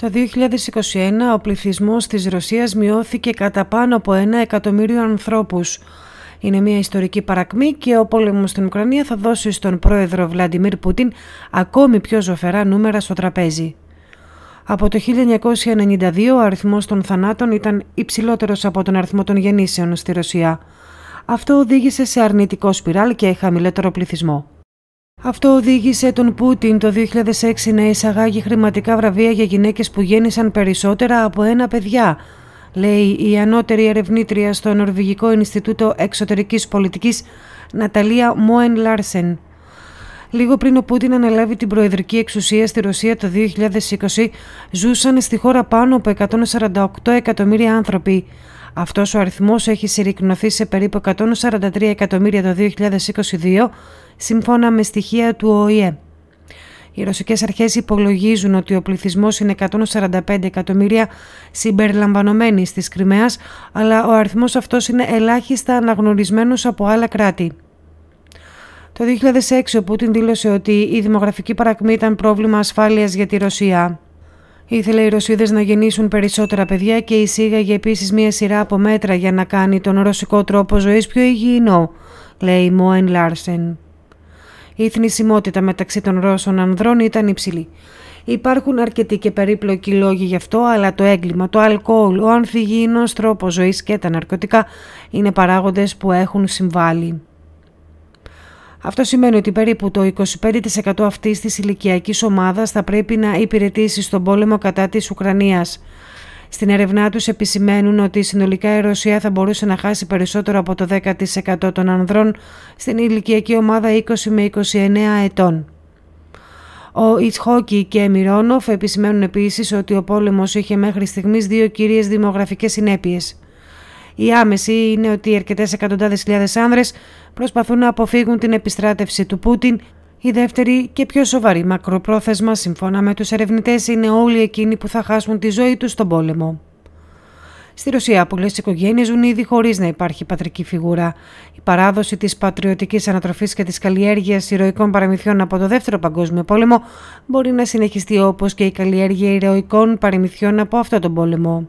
Το 2021 ο πληθυσμός της Ρωσίας μειώθηκε κατά πάνω από ένα εκατομμύριο ανθρώπους. Είναι μια ιστορική παρακμή και ο πόλεμος στην Ουκρανία θα δώσει στον πρόεδρο Βλαντιμίρ Πούτιν ακόμη πιο ζωφερά νούμερα στο τραπέζι. Από το 1992 ο αριθμός των θανάτων ήταν υψηλότερος από τον αριθμό των γεννήσεων στη Ρωσία. Αυτό οδήγησε σε αρνητικό σπιράλ και χαμηλότερο πληθυσμό. Αυτό οδήγησε τον Πούτιν το 2006 να εισαγάγει χρηματικά βραβεία για γυναίκες που γέννησαν περισσότερα από ένα παιδιά, λέει η ανώτερη ερευνήτρια στο Νορβηγικό Ινστιτούτο Εξωτερικής Πολιτικής Ναταλία Μόεν Λάρσεν. Λίγο πριν ο Πούτιν αναλάβει την προεδρική εξουσία στη Ρωσία το 2020, ζούσαν στη χώρα πάνω από 148 εκατομμύρια άνθρωποι. Αυτός ο αριθμός έχει συρρυκνωθεί σε περίπου 143 εκατομμύρια το 2022, σύμφωνα με στοιχεία του ΟΗΕ. Οι ρωσικές αρχές υπολογίζουν ότι ο πληθυσμός είναι 145 εκατομμύρια συμπεριλαμβανομένης της Κρυμαίας, αλλά ο αριθμός αυτός είναι ελάχιστα αναγνωρισμένος από άλλα κράτη. Το 2006 ο Πούτιν δήλωσε ότι η δημογραφική παρακμή ήταν πρόβλημα ασφάλειας για τη Ρωσία. Ήθελε οι Ρωσίδες να γεννήσουν περισσότερα παιδιά και εισήγαγε επίσης μία σειρά από μέτρα για να κάνει τον ρωσικό τρόπο ζωής πιο υγιεινό, λέει η Μόεν Λάρσεν. Η θνησιμότητα μεταξύ των Ρώσων ανδρών ήταν υψηλή. Υπάρχουν αρκετοί και περίπλοκοι λόγοι γι' αυτό, αλλά το έγκλημα, το αλκοόλ, ο ανθυγιεινός τρόπος ζωής και τα ναρκωτικά είναι παράγοντες που έχουν συμβάλει. Αυτό σημαίνει ότι περίπου το 25% αυτής της ηλικιακής ομάδας θα πρέπει να υπηρετήσει στον πόλεμο κατά της Ουκρανίας. Στην ερευνά τους επισημαίνουν ότι συνολικά η Ρωσία θα μπορούσε να χάσει περισσότερο από το 10% των ανδρών στην ηλικιακή ομάδα 20 με 29 ετών. Ο Ιτσχόκη και Μιρόνοφ επισημαίνουν επίσης ότι ο πόλεμος είχε μέχρι στιγμής δύο κυρίες δημογραφικές συνέπειες. Η άμεση είναι ότι οι αρκετές εκατοντάδες χιλιάδες άνδρες προσπαθούν να αποφύγουν την επιστράτευση του Πούτιν. Η δεύτερη και πιο σοβαρή μακροπρόθεσμα, σύμφωνα με τους ερευνητές, είναι όλοι εκείνοι που θα χάσουν τη ζωή τους στον πόλεμο. Στη Ρωσία, πολλές οικογένειες ζουν ήδη χωρίς να υπάρχει πατρική φιγούρα. Η παράδοση της πατριωτικής ανατροφής και της καλλιέργειας ηρωικών παραμυθιών από το Δεύτερο Παγκόσμιο Πόλεμο μπορεί να συνεχιστεί όπως και η καλλιέργεια ηρωικών παραμυθιών από αυτόν τον πόλεμο.